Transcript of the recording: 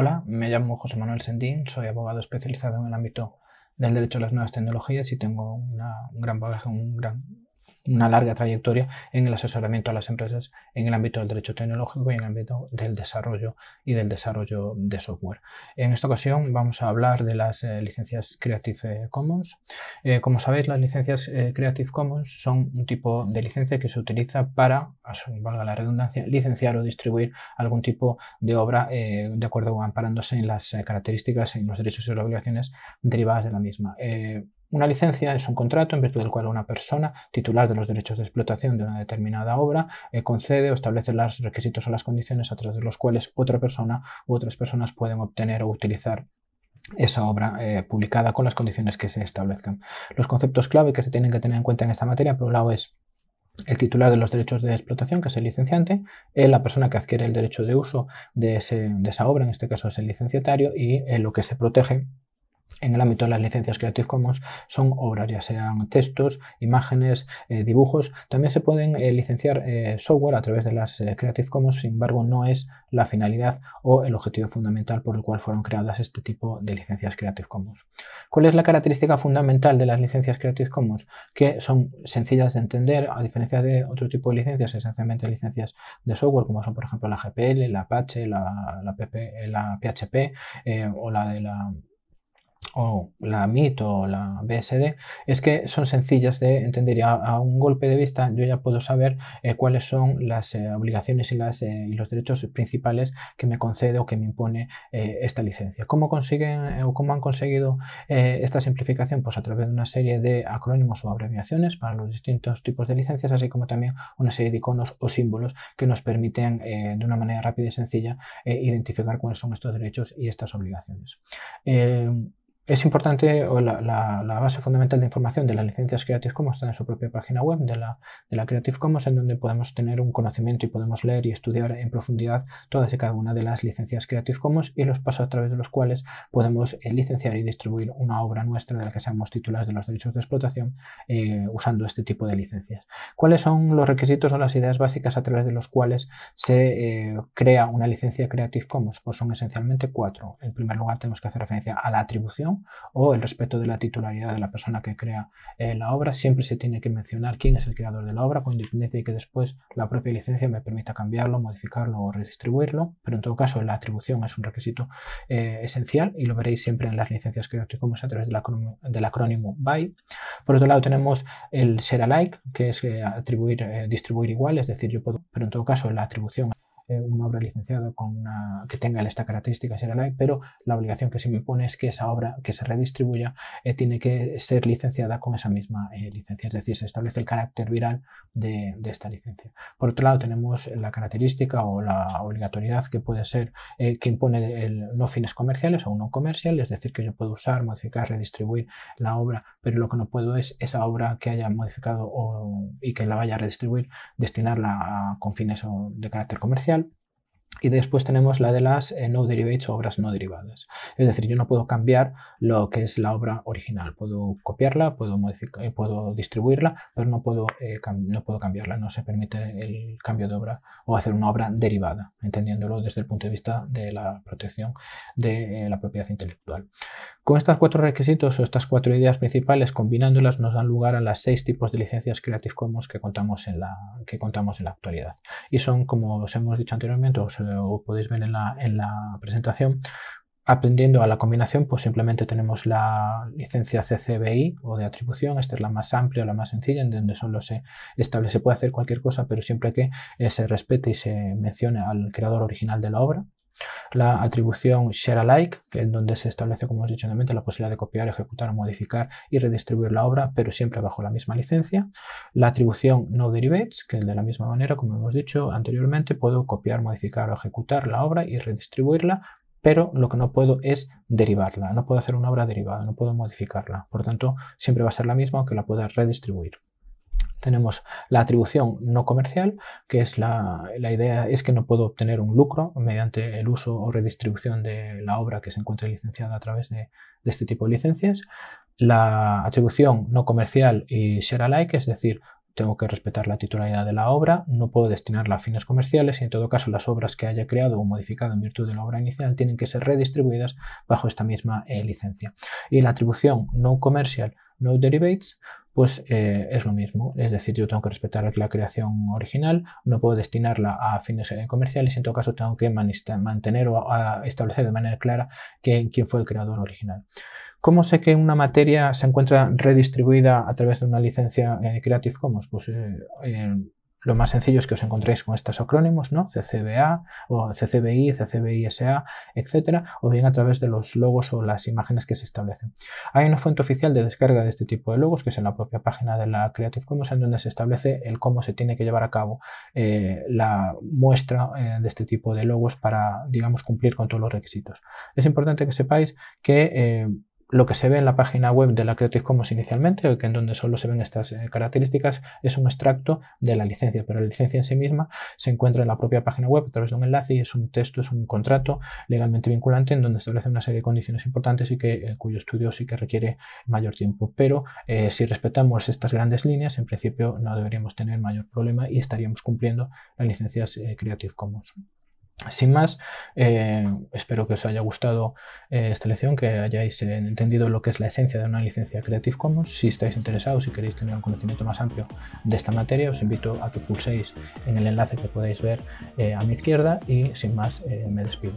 Hola, me llamo José Manuel Sendín, soy abogado especializado en el ámbito del derecho a las nuevas tecnologías y tengo un gran bagaje, un gran una larga trayectoria en el asesoramiento a las empresas en el ámbito del derecho tecnológico y en el ámbito del desarrollo y del desarrollo de software. En esta ocasión vamos a hablar de las eh, licencias Creative eh, Commons. Eh, como sabéis, las licencias Creative Commons son un tipo de licencia que se utiliza para, valga la redundancia, licenciar o distribuir algún tipo de obra de acuerdo amparándose en las características, en los derechos y las obligaciones derivadas de la misma. Una licencia es un contrato en virtud del cual una persona, titular de los derechos de explotación de una determinada obra, eh, concede o establece los requisitos o las condiciones a través de los cuales otra persona u otras personas pueden obtener o utilizar esa obra eh, publicada con las condiciones que se establezcan. Los conceptos clave que se tienen que tener en cuenta en esta materia, por un lado, es el titular de los derechos de explotación, que es el licenciante, es eh, la persona que adquiere el derecho de uso de, esa obra, en este caso es el licenciatario, y lo que se protege en el ámbito de las licencias Creative Commons son obras, ya sean textos, imágenes, eh, dibujos. También se pueden eh, licenciar eh, software a través de las Creative Commons, sin embargo no es la finalidad o el objetivo fundamental por el cual fueron creadas este tipo de licencias Creative Commons. ¿Cuál es la característica fundamental de las licencias Creative Commons? Que son sencillas de entender, a diferencia de otro tipo de licencias, esencialmente licencias de software, como son por ejemplo la GPL, la Apache, la, la PHP o la de la o la MIT o la BSD, es que son sencillas de entender y a, un golpe de vista yo ya puedo saber eh, cuáles son las eh, obligaciones y, las, eh, los derechos principales que me concede o que me impone esta licencia. ¿Cómo consiguen o cómo han conseguido esta simplificación? Pues a través de una serie de acrónimos o abreviaciones para los distintos tipos de licencias, así como también una serie de iconos o símbolos que nos permiten de una manera rápida y sencilla identificar cuáles son estos derechos y estas obligaciones. Es importante la, base fundamental de información de las licencias Creative Commons está en su propia página web de la, de la Creative Commons, en donde podemos tener un conocimiento y podemos leer y estudiar en profundidad todas y cada una de las licencias Creative Commons y los pasos a través de los cuales podemos eh, licenciar y distribuir una obra nuestra de la que seamos titulares de los derechos de explotación eh, usando este tipo de licencias. ¿Cuáles son los requisitos o las ideas básicas a través de los cuales se eh, crea una licencia Creative Commons? Pues son esencialmente cuatro. En primer lugar, tenemos que hacer referencia a la atribución o el respeto de la titularidad de la persona que crea eh, la obra. Siempre se tiene que mencionar quién es el creador de la obra, con independencia de que después la propia licencia me permita cambiarlo, modificarlo o redistribuirlo, pero en todo caso la atribución es un requisito eh, esencial y lo veréis siempre en las licencias como Commons a través del acrónimo, acrónimo BY. Por otro lado tenemos el share alike, que es eh, atribuir, distribuir igual, es decir, yo puedo, pero en todo caso la atribución una obra licenciada con que tenga esta característica pero la obligación que se me impone es que esa obra que se redistribuya eh, tiene que ser licenciada con esa misma eh, licencia, es decir, se establece el carácter viral de, esta licencia. Por otro lado, tenemos la característica o la obligatoriedad que puede ser eh, que impone no fines comerciales o no comercial, es decir, que yo puedo usar, modificar, redistribuir la obra, pero lo que no puedo es esa obra que haya modificado y que la vaya a redistribuir, destinarla con fines de carácter comercial y después tenemos la de las eh, no derivates o obras no derivadas. Es decir, yo no puedo cambiar lo que es la obra original. Puedo copiarla, puedo, modificar, eh, puedo distribuirla, pero no puedo, eh, no puedo cambiarla. No se permite el cambio de obra o hacer una obra derivada, entendiéndolo desde el punto de vista de la protección de la propiedad intelectual. Con estos cuatro requisitos o estas cuatro ideas principales, combinándolas, nos dan lugar a las seis tipos de licencias Creative Commons que contamos en la, que contamos en la actualidad. Y son, como os hemos dicho anteriormente, o podéis ver en la, presentación, aprendiendo a la combinación, pues simplemente tenemos la licencia CCBI o de atribución. Esta es la más amplia, o la más sencilla, en donde solo se establece, se puede hacer cualquier cosa, pero siempre que se respete y se mencione al creador original de la obra. La atribución alike que en donde se establece, como hemos dicho anteriormente, la posibilidad de copiar, ejecutar, modificar y redistribuir la obra, pero siempre bajo la misma licencia. La atribución no derivates, que de la misma manera, como hemos dicho anteriormente, puedo copiar, modificar o ejecutar la obra y redistribuirla, pero lo que no puedo es derivarla, no puedo hacer una obra derivada, no puedo modificarla. Por tanto, siempre va a ser la misma aunque la pueda redistribuir. Tenemos la atribución no comercial, que es la, idea es que no puedo obtener un lucro mediante el uso o redistribución de la obra que se encuentre licenciada a través de, este tipo de licencias. La atribución no comercial y share alike, es decir, tengo que respetar la titularidad de la obra, no puedo destinarla a fines comerciales y en todo caso las obras que haya creado o modificado en virtud de la obra inicial tienen que ser redistribuidas bajo esta misma eh, licencia. Y la atribución no comercial no derivates, pues eh, es lo mismo. Es decir, yo tengo que respetar la creación original, no puedo destinarla a fines eh, comerciales, y en todo caso tengo que mantener o establecer de manera clara quién fue el creador original. ¿Cómo sé que una materia se encuentra redistribuida a través de una licencia eh, Creative Commons? Pues lo más sencillo es que os encontréis con estos acrónimos, ¿no? CCBA o CCBI, CCBISA, etcétera, o bien a través de los logos o las imágenes que se establecen. Hay una fuente oficial de descarga de este tipo de logos que es en la propia página de la Creative Commons en donde se establece el cómo se tiene que llevar a cabo eh, la muestra eh, de este tipo de logos para, digamos, cumplir con todos los requisitos. Es importante que sepáis que eh, lo que se ve en la página web de la Creative Commons inicialmente, que en donde solo se ven estas eh, características, es un extracto de la licencia, pero la licencia en sí misma se encuentra en la propia página web a través de un enlace y es un texto, es un contrato legalmente vinculante en donde establece una serie de condiciones importantes y que, eh, cuyo estudio sí que requiere mayor tiempo. Pero eh, si respetamos estas grandes líneas, en principio no deberíamos tener mayor problema y estaríamos cumpliendo las licencias Creative Commons. Sin más, eh, espero que os haya gustado eh, esta lección, que hayáis eh, entendido lo que es la esencia de una licencia Creative Commons. Si estáis interesados y si queréis tener un conocimiento más amplio de esta materia, os invito a que pulséis en el enlace que podéis ver a mi izquierda y sin más me despido.